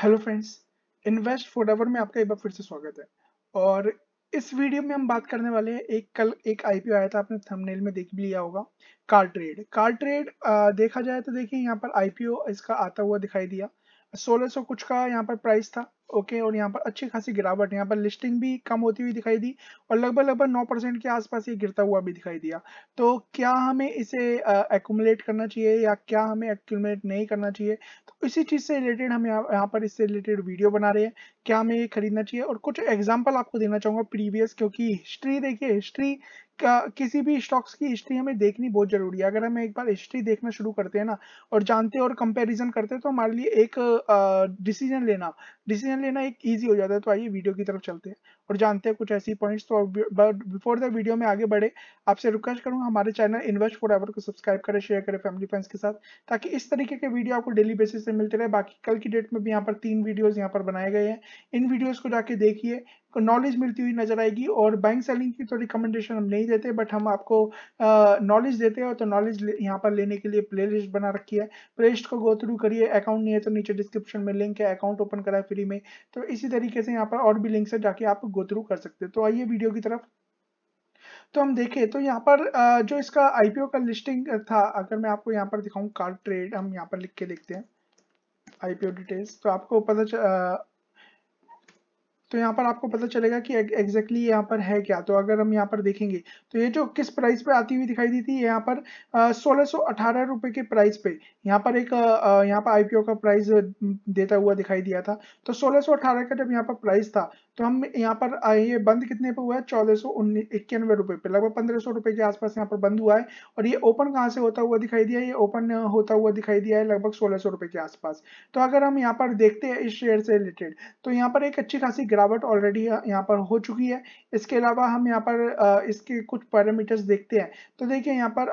hello friends invest forever में आपका एक बार फिर से स्वागत है और इस वीडियो में हम बात करने वाले हैं एक कल एक आईपीओ आया था आपने थंबनेल में देख भी लिया होगा कार ट्रेड कार ट्रेड देखा जाए तो देखिए यहाँ पर आईपीओ इसका आता हुआ दिखाई दिया सोलह सौ कुछ का यहाँ पर प्राइस था ओके और यहाँ पर अच्छी खासी गिरावट यहाँ पर लिस्टिंग भी कम होती हुई दिखाई दी और लगभग लगभग नौ परसेंट के आसपास ये गिरता हुआ भी दिखाई दिया तो क्या हमें इसे एकुमुलेट करना चाहिए या क्या हमें एक्यूमलेट नहीं करना चाहिए तो इसी चीज़ से रिलेटेड हम यहाँ यहाँ पर इससे रिलेटेड वीडियो बना रहे हैं क्या हमें ये खरीदना चाहिए और कुछ एग्जाम्पल आपको देना चाहूँगा प्रीवियस क्योंकि हिस्ट्री देखिए हिस्ट्री किसी भी स्टॉक्स की हिस्ट्री हमें देखनी बहुत जरूरी है अगर हम एक बार हिस्ट्री देखना शुरू करते हैं ना और जानते और कंपैरिजन करते हैं तो हमारे लिए एक डिसीजन लेना डिसीजन लेना एक ईजी हो जाता है तो आइए वीडियो की तरफ चलते हैं और जानते हैं कुछ ऐसी पॉइंट्स तो बिफोर द वीडियो में आगे बढ़े आपसे रिक्वेस्ट करूंगा हमारे चैनल इन्वेस्ट फॉर एवर को सब्सक्राइब करें शेयर करें फैमिली फ्रेंड्स के साथ ताकि इस तरीके के वीडियो आपको डेली बेसिस से मिलते रहे बाकी कल की डेट में भी यहाँ पर तीन वीडियोज यहाँ पर बनाए गए हैं इन वीडियोज को जाके देखिए नॉलेज मिलती हुई नजर आएगी और बैंक सेलिंग की तो रिकमेंडेशन हम नहीं देते बट हम आपको नॉलेज देते हैं तो नॉलेज यहाँ पर लेने के लिए प्ले लिस्ट बना रखी है प्ले लिस्ट को गो थ्रू करिए अकाउंट नहीं है तो नीचे डिस्क्रिप्शन में लिंक है अकाउंट ओपन कराए फ्री में तो इसी तरीके से यहाँ पर और भी लिंक्स है जाके आप गो थ्रू कर सकते हैं तो आइए वीडियो की तरफ तो हम देखें तो यहाँ पर जो इसका आईपीओ का लिस्टिंग था अगर मैं आपको यहाँ पर दिखाऊं कार ट्रेड हम यहाँ पर लिख के देखते हैं आईपीओ डिटेल्स तो आपको पता तो यहाँ पर आपको पता चलेगा कि एग्जैक्टली exactly यहाँ पर है क्या तो अगर हम यहाँ पर देखेंगे तो ये जो किस प्राइस पे आती हुई दिखाई दी थी यहाँ पर सोलह सौ अठारह रुपये के प्राइस पे यहाँ पर एक यहाँ पर आईपीओ का प्राइस देता हुआ दिखाई दिया था तो सोलह सौ का जब यहाँ पर प्राइस था तो हम यहाँ पर ये बंद कितने पे हुआ है चौदह सौ इक्यानवे रुपए पे लगभग पंद्रह सौ रुपए के आसपास यहाँ पर बंद हुआ है और ये ओपन कहाँ से होता हुआ दिखाई दिया है ये ओपन होता हुआ दिखाई दिया है लगभग सोलह सौ रुपए के आसपास तो अगर हम यहाँ पर देखते हैं इस शेयर से रिलेटेड तो यहाँ पर एक अच्छी खासी गिरावट ऑलरेडी यहाँ पर हो चुकी है इसके अलावा हम यहाँ पर इसके कुछ पैरामीटर्स देखते हैं तो देखिए यहाँ पर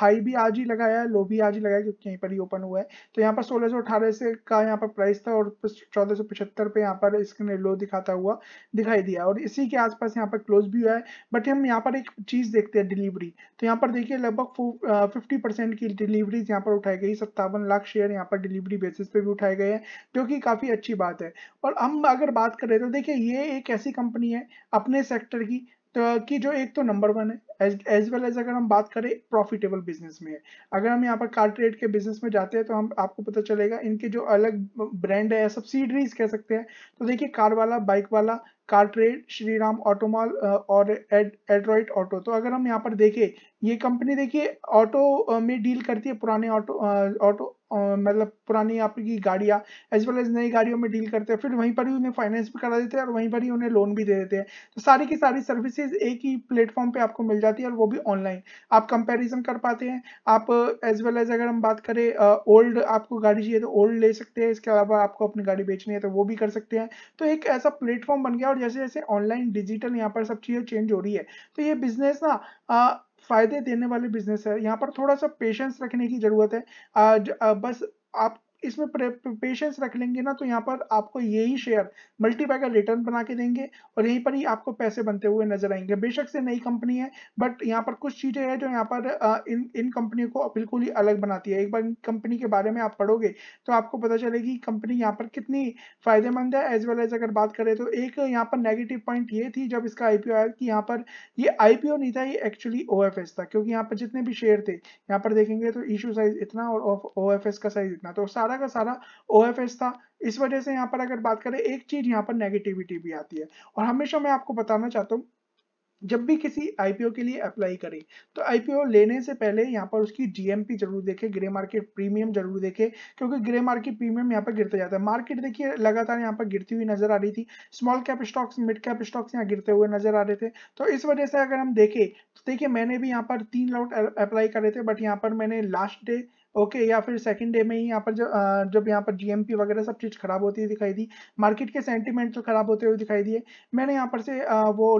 हाई भी आज ही लगाया है लो भी आज ही लगाया क्योंकि यहीं पर ही ओपन हुआ है तो यहाँ पर सोलह से का यहाँ पर प्राइस था और चौदह सौ पे यहाँ पर इसके लो दिखाता हुआ हुआ दिखाई दिया और इसी के आसपास यहाँ पर क्लोज भी हुआ है बट हम यहाँ पर एक चीज देखते हैं डिलीवरी तो यहाँ पर देखिए लगभग फिफ्टी परसेंट की डिलीवरीज यहाँ पर उठाई गई सत्तावन लाख शेयर यहाँ पर डिलीवरी बेसिस पे भी उठाए गए हैं जो कि काफी अच्छी बात है और हम अगर बात करें तो देखिये ये एक ऐसी कंपनी है अपने सेक्टर की तो, कि जो एक तो नंबर वन है एज वेल एज अगर हम बात करें प्रॉफिटेबल बिजनेस में अगर हम यहाँ पर कार ट्रेड के बिजनेस में जाते हैं तो हम आपको पता चलेगा इनके जो अलग ब्रांड है सब्सिडरीज कह सकते हैं तो देखिए कार वाला बाइक वाला car trade Shri Ram Automall और एड एड्रॉइड ऑटो तो अगर हम यहाँ पर देखें ये कंपनी देखिए ऑटो में डील करती है पुराने ऑटो ऑटो मतलब पुरानी आपकी गाड़ियाँ एज वेल एज नई गाड़ियों में डील करते हैं फिर वहीं पर ही उन्हें फाइनेंस भी करा देते हैं और वहीं पर ही उन्हें लोन भी दे देते हैं तो सारी की सारी सर्विसेज एक ही प्लेटफॉर्म पे आपको मिल जाती है और वो भी ऑनलाइन आप कंपेरिजन कर पाते हैं आप एज वेल एज अगर हम बात करें ओल्ड आपको गाड़ी चाहिए तो ओल्ड ले सकते हैं इसके अलावा आपको अपनी गाड़ी बेचनी है तो वो भी कर सकते हैं तो एक ऐसा प्लेटफॉर्म बन गया और जैसे जैसे ऑनलाइन डिजिटल यहाँ पर सब चीज़ें चेंज हो रही है तो ये बिजनेस ना फायदे देने वाले बिजनेस है यहाँ पर थोड़ा सा पेशेंस रखने की जरूरत है आज बस आप इसमें पेशेंस रख लेंगे ना तो यहाँ पर आपको यही शेयर मल्टीपाई रिटर्न बना के देंगे और यहीं पर ही आपको पैसे बनते हुए नजर आएंगे बेशक से नई कंपनी है बट यहाँ पर कुछ चीजें हैं जो यहाँ पर इन इन कंपनियों को बिल्कुल ही अलग बनाती है एक बार कंपनी के बारे में आप पढ़ोगे तो आपको पता चलेगी कंपनी यहाँ पर कितनी फायदेमंद है एज वेल एज अगर बात करें तो एक यहाँ पर नेगेटिव पॉइंट ये थी जब इसका आईपीओ आया कि यहाँ पर ये आईपीओ नहीं था ये एक्चुअली ओ था क्योंकि यहाँ पर जितने भी शेयर थे यहाँ पर देखेंगे तो इशू साइज इतना और ओ का साइज इतना तो सारा सारा का सारा ओ था इस वजह से यहाँ पर अगर बात करें एक चीज यहाँ पर नेगेटिविटी भी आती है और हमेशा मैं आपको बताना चाहता हूँ जब भी किसी आईपीओ के लिए अप्लाई करें तो आईपीओ लेने से पहले यहाँ पर उसकी जीएमपी जरूर देखें ग्रे मार्केट प्रीमियम जरूर देखें क्योंकि ग्रे मार्केट प्रीमियम यहाँ पर गिरता जाता है मार्केट देखिए लगातार यहाँ पर गिरती हुई नजर आ रही थी small cap stocks mid cap stocks यहाँ गिरते हुए नजर आ रहे थे तो इस वजह से अगर हम देखें तो देखिये मैंने भी यहाँ पर तीन लॉट अप्लाई करे थे बट यहाँ पर मैंने लास्ट डे ओके okay, या फिर सेकंड डे में ही यहाँ पर जब जब यहाँ पर जीएमपी वगैरह सब चीज़ खराब होती हुई दिखाई दी मार्केट के सेंटिमेंट खराब होते हुए दिखाई दिए मैंने यहाँ पर से वो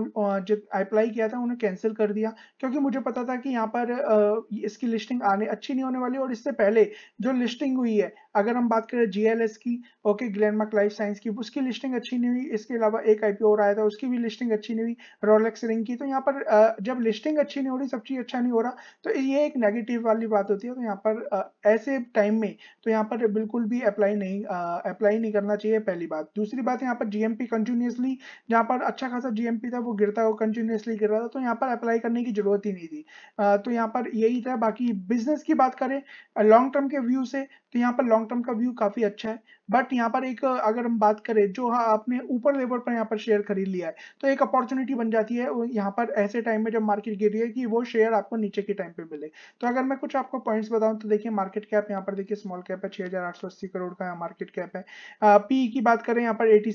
जो अप्लाई किया था उन्हें कैंसिल कर दिया क्योंकि मुझे पता था कि यहाँ पर इसकी लिस्टिंग आने अच्छी नहीं होने वाली और इससे पहले जो लिस्टिंग हुई है अगर हम बात करें जीएलएस की ओके ग्लैंडमार्क लाइफ साइंस की उसकी लिस्टिंग अच्छी नहीं हुई इसके अलावा एक आईपीओ और आया था उसकी भी लिस्टिंग अच्छी नहीं हुई रोलेक्स रिंग की तो यहाँ पर जब लिस्टिंग अच्छी नहीं हो रही सब चीज़ अच्छा नहीं हो रहा तो ये एक नेगेटिव वाली बात होती है तो यहाँ पर ऐसे टाइम में तो यहाँ पर बिल्कुल भी अप्लाई नहीं अप्लाई नहीं करना चाहिए पहली बात दूसरी बात यहाँ पर जीएमपी कंटिन्यूसली जहाँ पर अच्छा खासा जीएमपी था वो गिरता वो कंटिन्यूसली गिर रहा था तो यहाँ पर अप्लाई करने की जरूरत ही नहीं थी तो यहाँ पर यही था बाकी बिजनेस की बात करें लॉन्ग टर्म के व्यू से तो यहाँ पर लॉन्ग लॉन्ग टर्म का व्यू काफी अच्छा है बट यहाँ पर एक अगर हम बात करें जो हाँ आपने ऊपर लेवल पर यहाँ पर शेयर खरीद लिया है तो एक अपॉर्चुनिटी बन जाती है यहाँ पर ऐसे टाइम में जब मार्केट गिर रही है कि वो शेयर आपको नीचे के टाइम पे मिले तो अगर मैं कुछ आपको पॉइंट्स बताऊं तो देखिए मार्केट कैप यहाँ पर देखिए स्मॉल कैप है छह करोड़ का मार्केट कैप है पीई की बात करें यहाँ पर एटी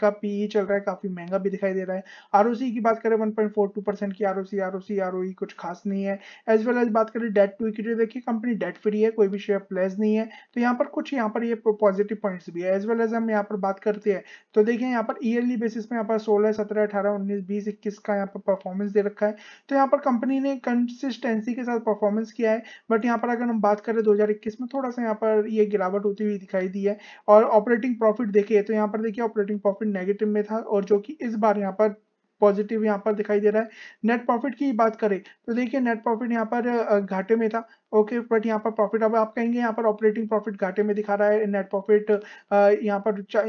का पीई e चल रहा है काफी महंगा भी दिखाई दे रहा है आर की बात करें वन पॉइंट की R O C R O C R कुछ खास नहीं है एज वेल एज बात करें डेट टू इक्विटी देखिए कंपनी डेट फ्री है कोई भी शेयर प्लेस नहीं है तो यहाँ पर कुछ यहाँ पर ये पॉजिटिव पॉइंट्स भी है एज वेल एज हम यहाँ पर बात करते हैं तो देखिए यहाँ पर ईयरली बेसिस में यहाँ पर सोलह सत्रह अठारह उन्नीस बीस इक्कीस का यहाँ पर परफॉर्मेंस दे रखा है तो यहाँ पर कंपनी ने कंसिस्टेंसी के साथ परफॉर्मेंस किया है बट यहाँ पर अगर हम बात करें दो में थोड़ा सा यहाँ पर ये गिरावट होती हुई दिखाई दी है और ऑपरेटिंग प्रॉफिट देखिए तो यहाँ पर देखिए ऑपरेटिंग प्रॉफिट नेगेटिव में था और जो कि इस बार यहाँ पर पॉजिटिव यहाँ पर दिखाई दे रहा है नेट प्रॉफिट की बात करें तो देखिए नेट प्रॉफिट यहाँ पर घाटे में था ओके बट यहाँ पर प्रॉफिट अब आप कहेंगे यहाँ पर ऑपरेटिंग प्रॉफिट घाटे में दिखा रहा है नेट प्रॉफिट यहाँ पर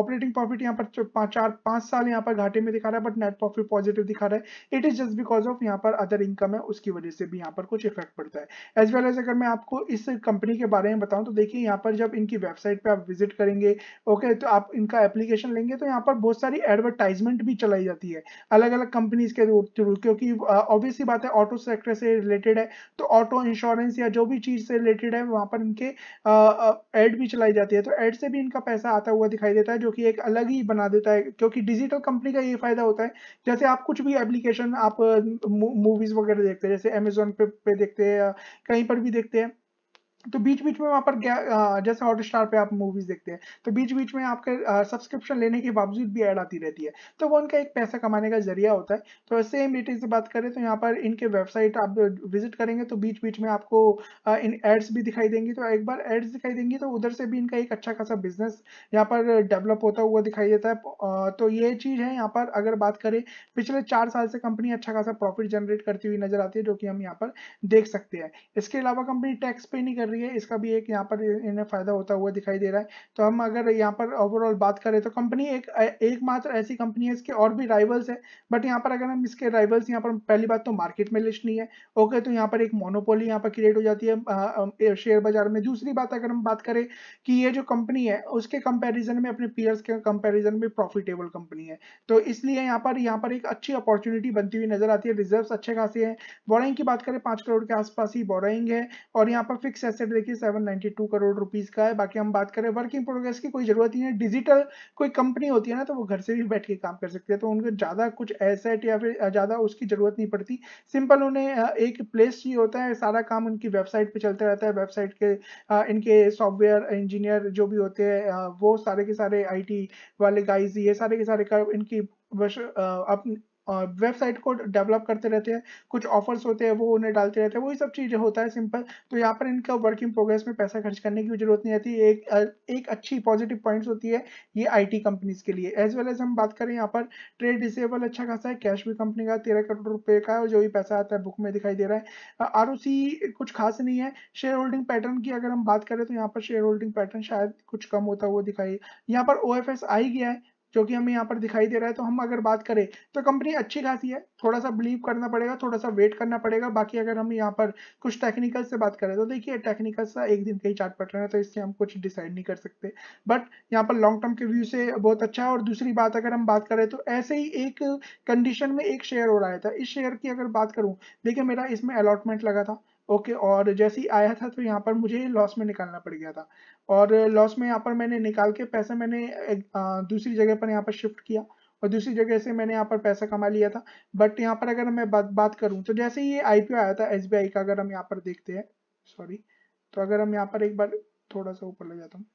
ऑपरेटिंग प्रॉफिट यहाँ पर पाँच चार पाँच साल यहाँ पर घाटे में दिखा रहा है बट नेट प्रॉफिट पॉजिटिव दिखा रहा है it is just because of यहाँ पर अदर इनकम है उसकी वजह से भी यहाँ पर कुछ इफेक्ट पड़ता है एज वेल एज अगर मैं आपको इस कंपनी के बारे में बताऊँ तो देखिए यहाँ पर जब इनकी वेबसाइट पर आप विजिट करेंगे ओके okay, तो आप इनका एप्लीकेशन लेंगे तो यहाँ पर बहुत सारी एडवर्टाइजमेंट भी चलाई जाती है अलग अलग कंपनीज के थ्रू क्योंकि ऑब्वियसली बात है ऑटो सेक्टर से रिलेटेड है तो ऑटो इंश्योरेंस इंश्योरेंस या जो भी चीज़ से रिलेटेड है वहाँ पर इनके एड भी चलाई जाती है तो एड से भी इनका पैसा आता हुआ दिखाई देता है जो कि एक अलग ही बना देता है क्योंकि डिजिटल कंपनी का ये फ़ायदा होता है जैसे आप कुछ भी एप्लीकेशन आप मूवीज़ वगैरह देखते हैं जैसे अमेजोन पे, पे देखते हैं या कहीं पर भी देखते हैं तो बीच बीच में वहाँ पर जैसे हॉट स्टार पे आप मूवीज देखते हैं तो बीच बीच में आपके सब्सक्रिप्शन लेने के बावजूद भी ऐड आती रहती है तो वो उनका एक पैसा कमाने का जरिया होता है तो सेम रेटिंग से बात करें तो यहाँ पर इनके वेबसाइट आप विजिट करेंगे तो बीच बीच में आपको इन एड्स भी दिखाई देंगी तो एक बार एड्स दिखाई देंगी तो उधर से भी इनका एक अच्छा खासा बिजनेस यहाँ पर डेवलप होता हुआ दिखाई देता है तो ये चीज़ है यहाँ पर अगर बात करें पिछले चार साल से कंपनी अच्छा खासा प्रॉफिट जनरेट करती हुई नजर आती है जो कि हम यहाँ पर देख सकते हैं इसके अलावा कंपनी टैक्स पे नहीं कर रही है इसका भी एक यहाँ पर इन्हें फायदा होता हुआ दिखाई दे रहा है तो हम अगर यहाँ पर ओवरऑल बात करें तो कंपनी एक एकमात्र ऐसी कंपनी है इसके और भी राइवल्स है बट यहाँ पर अगर हम इसके राइवल्स यहाँ पर पहली बात तो मार्केट में लिस्ट नहीं है ओके तो यहाँ पर एक मोनोपोली यहाँ पर क्रिएट हो जाती है शेयर बाजार में दूसरी बात अगर हम बात करें कि ये जो कंपनी है उसके कंपेरिजन में अपने पीयर्स के कंपेरिजन में प्रॉफिटेबल कंपनी है तो इसलिए यहाँ पर यहाँ पर एक अच्छी अपॉर्चुनिटी बनती हुई नजर आती है रिजर्व अच्छे खासे हैं बोराइंग की बात करें पांच करोड़ के आसपास ही बोराइंग है और यहाँ पर फिक्स एसेट देखिए 792 करोड़ रुपीस का है बाकी हम बात करें वर्किंग प्रोग्रेस की कोई जरूरत नहीं है डिजिटल कोई कंपनी होती है ना तो वो घर से भी बैठ के काम कर सकती है तो उनको ज़्यादा कुछ एसेट या फिर ज़्यादा उसकी ज़रूरत नहीं पड़ती सिंपल उन्हें एक प्लेस ही होता है सारा काम उनकी वेबसाइट पर चलता रहता है वेबसाइट के इनके सॉफ्टवेयर इंजीनियर जो भी होते हैं वो सारे के सारे आई वाले गाइज ये सारे के सारे का इनकी बस अपने वेबसाइट को डेवलप करते रहते हैं कुछ ऑफर्स होते हैं वो उन्हें डालते रहते हैं वही सब चीज़ें होता है सिंपल तो यहाँ पर इनका वर्क इन प्रोग्रेस में पैसा खर्च करने की जरूरत नहीं आती एक एक अच्छी पॉजिटिव पॉइंट्स होती है ये आईटी कंपनीज के लिए एज वेल एज हम बात करें यहाँ पर ट्रेड डिसेबल अच्छा खासा है कैश भी कंपनी का तेरह करोड़ रुपये का है और जो भी पैसा आता है बुक में दिखाई दे रहा है आर कुछ खास नहीं है शेयर होल्डिंग पैटर्न की अगर हम बात करें तो यहाँ पर शेयर होल्डिंग पैटर्न शायद कुछ कम होता हुआ दिखाई यहाँ पर ओ आई गया है जो कि हमें यहाँ पर दिखाई दे रहा है तो हम अगर बात करें तो कंपनी अच्छी खासी है थोड़ा सा बिलीव करना पड़ेगा थोड़ा सा वेट करना पड़ेगा बाकी अगर हम यहाँ पर कुछ टेक्निकल से बात करें तो देखिए टेक्निकल सा एक दिन का ही चार्ट पट रहे है तो इससे हम कुछ डिसाइड नहीं कर सकते बट यहाँ पर लॉन्ग टर्म के व्यू से बहुत अच्छा है और दूसरी बात अगर हम बात करें तो ऐसे ही एक कंडीशन में एक शेयर हो रहा था तो इस शेयर की अगर बात करूँ देखिए मेरा इसमें अलॉटमेंट लगा था ओके okay, और जैसे ही आया था तो यहाँ पर मुझे लॉस में निकालना पड़ गया था और लॉस में यहाँ पर मैंने निकाल के पैसा मैंने दूसरी जगह पर यहाँ पर शिफ्ट किया और दूसरी जगह से मैंने यहाँ पर पैसा कमा लिया था बट यहाँ पर अगर मैं बात बात करूँ तो जैसे ही ये आई आया था एस का अगर हम यहाँ पर देखते हैं सॉरी तो अगर हम यहाँ पर एक बार थोड़ा सा ऊपर ले जाता हूँ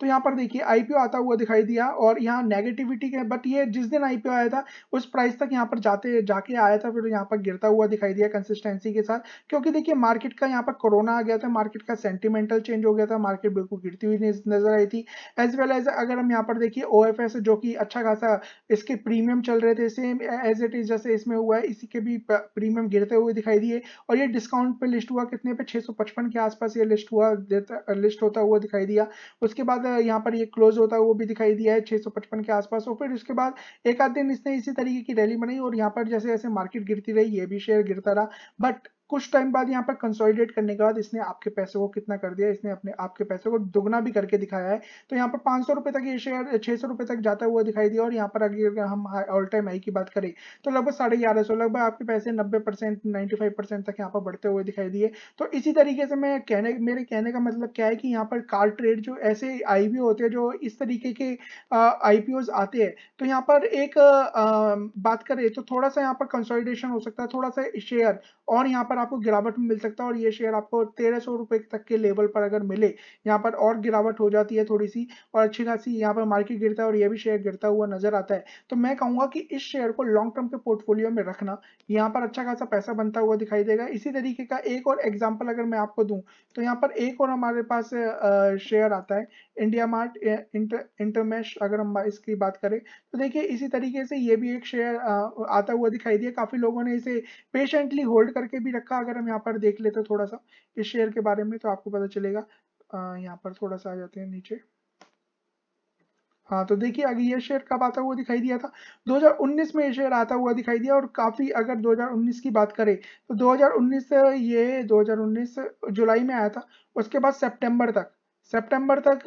तो यहाँ पर देखिए आईपीओ आता हुआ दिखाई दिया और यहाँ नेगेटिविटी के बट ये जिस दिन आईपीओ आया था उस प्राइस तक यहाँ पर जाते जाके आया था फिर यहाँ पर गिरता हुआ दिखाई दिया कंसिस्टेंसी के साथ क्योंकि देखिए मार्केट का यहाँ पर कोरोना आ गया था मार्केट का सेंटिमेंटल चेंज हो गया था मार्केट बिल्कुल गिरती हुई नजर आई थी एज वेल एज अगर हम यहाँ पर देखिए ओ जो कि अच्छा खासा इसके प्रीमियम चल रहे थे सेम एज इट इज जैसे इसमें हुआ है इसी के भी प्रीमियम गिरते हुए दिखाई दिए और ये डिस्काउंट पर लिस्ट हुआ कितने पे छह के आसपास ये लिस्ट हुआ लिस्ट होता हुआ दिखाई दिया उसके बाद यहाँ पर ये क्लोज होता है वो भी दिखाई दिया है 655 के आसपास और फिर उसके बाद एक आध दिन इसने इसी तरीके की रैली बनाई और यहाँ पर जैसे जैसे मार्केट गिरती रही ये भी शेयर गिरता रहा बट कुछ टाइम बाद यहाँ पर कंसोलिडेट करने के बाद इसने आपके पैसे को कितना कर दिया इसने अपने आपके पैसे को दुगना भी करके दिखाया है तो यहाँ पर पांच सौ रुपए तक ये शेयर छह सौ रुपए तक जाता हुआ दिखाई दिया और यहाँ पर अगर हम ऑल टाइम हाई की बात करें तो लगभग साढ़े ग्यारह सौ लगभग आपके पैसे नब्बे परसेंट फाइव परसेंट तक यहाँ पर बढ़ते हुए दिखाई दिए तो इसी तरीके से मैं कहने मेरे कहने का मतलब क्या है कि यहाँ पर कार ट्रेड जो ऐसे आई होते हैं जो इस तरीके के आई आते हैं तो यहाँ पर एक बात करें तो थोड़ा सा यहाँ पर कंसोलिडेशन हो सकता है थोड़ा सा शेयर और यहाँ पर आपको गिरावट में मिल सकता है और ये शेयर आपको तेरह सौ रुपए तक के लेवल पर अगर मिले यहाँ पर और गिरावट हो जाती है थोड़ी सी और अच्छी खासी यहाँ पर मार्केट गिरता है और ये भी शेयर गिरता हुआ नजर आता है तो मैं कहूंगा कि इस शेयर को लॉन्ग टर्म के पोर्टफोलियो में रखना यहाँ पर अच्छा खासा पैसा बनता हुआ दिखाई देगा इसी तरीके का एक और एग्जाम्पल अगर मैं आपको दूँ तो यहाँ पर एक और हमारे पास शेयर आता है इंडिया मार्ट इंटर इंटरमेश अगर हम इसकी बात करें तो देखिए इसी तरीके से ये भी एक शेयर आता हुआ दिखाई दिया काफ़ी लोगों ने इसे पेशेंटली होल्ड करके भी का अगर हम यहाँ पर देख लेते थोड़ा सा इस शेयर के बारे में तो आपको पता चलेगा यहाँ पर थोड़ा सा आ जाते हैं नीचे हाँ तो देखिए अगर ये शेयर कब आता हुआ दिखाई दिया था 2019 में ये शेयर आता हुआ दिखाई दिया और काफ़ी अगर 2019 की बात करें तो 2019 ये 2019 जुलाई में आया था उसके बाद सितंबर तक सितंबर तक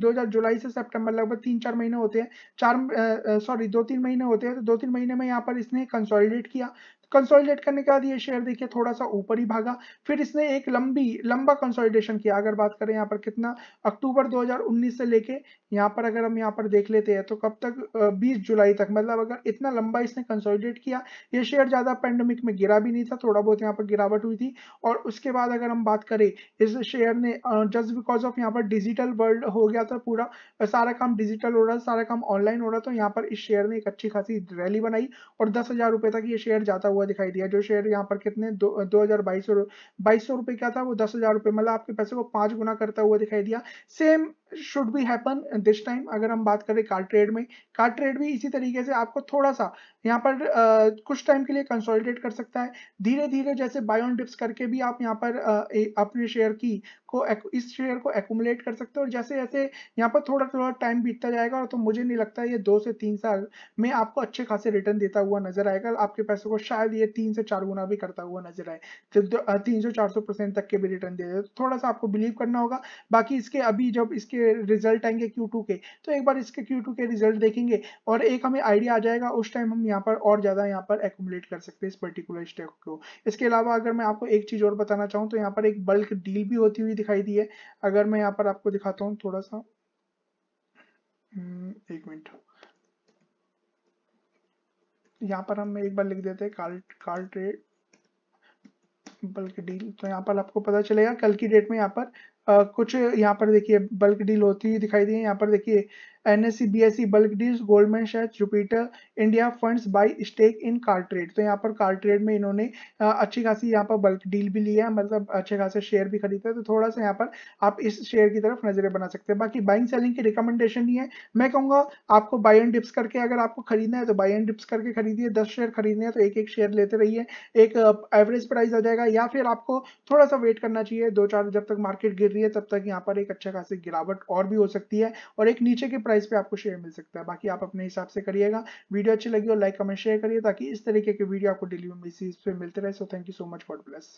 दो हजार जुलाई से सितंबर लगभग तीन चार महीने होते हैं चार सॉरी दो तीन महीने होते हैं तो दो तीन महीने में यहाँ पर इसने कंसोलिडेट किया कंसोलिडेट करने के बाद ये शेयर देखिए थोड़ा सा ऊपर ही भागा फिर इसने एक लंबी लंबा कंसोलिडेशन किया अगर बात करें यहाँ पर कितना अक्टूबर 2019 से लेके यहाँ पर अगर हम यहाँ पर देख लेते हैं तो कब तक बीस जुलाई तक मतलब अगर इतना लंबा इसने कंसोलिडेट किया ये शेयर ज़्यादा पेंडेमिक में गिरा भी नहीं था थोड़ा बहुत यहाँ पर गिरावट हुई थी और उसके बाद अगर हम बात करें इस शेयर ने जस्ट बिकॉज ऑफ यहाँ पर डिजिटल वर्ल्ड हो गया था पूरा सारा काम डिजिटल हो रहा था सारा काम ऑनलाइन हो रहा था तो यहाँ पर इस शेयर ने एक अच्छी खासी रैली बनाई और दस हज़ार तक ये शेयर जाता हुआ हुआ दिखाई दिया जो शेयर यहाँ पर कितने दो, हजार बाईस बाईस सौ रुपए का था वो दस हजार रुपए मतलब आपके पैसे को पांच गुना करता हुआ दिखाई दिया same should be happen this time अगर हम बात करें कार ट्रेड में कार ट्रेड भी इसी तरीके से आपको थोड़ा सा यहाँ पर आ, कुछ टाइम के लिए कंसोलिडेट कर सकता है धीरे धीरे जैसे बाय ऑन डिप्स करके भी आप यहाँ पर आ, अपने शेयर की को इस शेयर को एकुमुलेट कर सकते हो और जैसे जैसे यहाँ पर थोड़ा थोड़ा टाइम बीतता जाएगा तो मुझे नहीं लगता ये दो से तीन साल में आपको अच्छे खासे रिटर्न देता हुआ नजर आएगा आपके पैसों को शायद शायद ये तीन से चार गुना भी करता हुआ नजर आए तो, तीन सौ चार सौ परसेंट तक के भी रिटर्न दे रहे थोड़ा सा आपको बिलीव करना होगा बाकी इसके अभी जब इसके रिजल्ट आएंगे क्यू के तो एक बार इसके क्यू के रिजल्ट देखेंगे और एक हमें आइडिया आ जाएगा उस टाइम हम यहाँ पर और ज़्यादा यहाँ पर एकोमोडेट कर सकते हैं इस पर्टिकुलर स्टेक को इसके अलावा अगर मैं आपको एक चीज़ और बताना चाहूँ तो यहाँ पर एक बल्क डील भी होती हुई दिखाई दी है अगर मैं यहाँ पर आपको दिखाता हूँ थोड़ा सा हम्म, एक मिनट यहाँ पर हम एक बार लिख देते हैं ट्रेड बल्कि डील तो यहाँ पर आपको पता चलेगा कल की डेट में यहाँ पर कुछ यहाँ पर देखिए बल्क डील होती हुई दिखाई दी है यहाँ पर देखिए N S C B S C bulk deal Goldman share Jupiter India funds buy stake in car trade तो यहाँ पर कार ट्रेड में इन्होंने अच्छी खासी यहाँ पर बल्क डील भी लिया है मतलब अच्छे खासे शेयर भी खरीदे है तो थोड़ा सा यहाँ पर आप इस शेयर की तरफ नजरें बना सकते हैं बाकी बाइंग सेलिंग की रिकमेंडेशन ही है मैं कहूँगा आपको बाई एंड डिप्स करके अगर आपको खरीदना है तो बाई एंड डिप्स करके खरीदिए दस शेयर खरीदने हैं तो एक एक शेयर लेते रहिए एक एवरेज प्राइस आ जाएगा या फिर आपको थोड़ा सा वेट करना चाहिए दो चार जब तक मार्केट गिर रही है तब तक यहाँ पर एक अच्छा खासी गिरावट और भी हो सकती है और एक नीचे के प्राइस पे आपको शेयर मिल सकता है बाकी आप अपने हिसाब से करिएगा वीडियो अच्छी लगी हो लाइक कमेंट शेयर करिए ताकि इस तरीके के वीडियो आपको डेली पे मिलते रहे so thank you so much God bless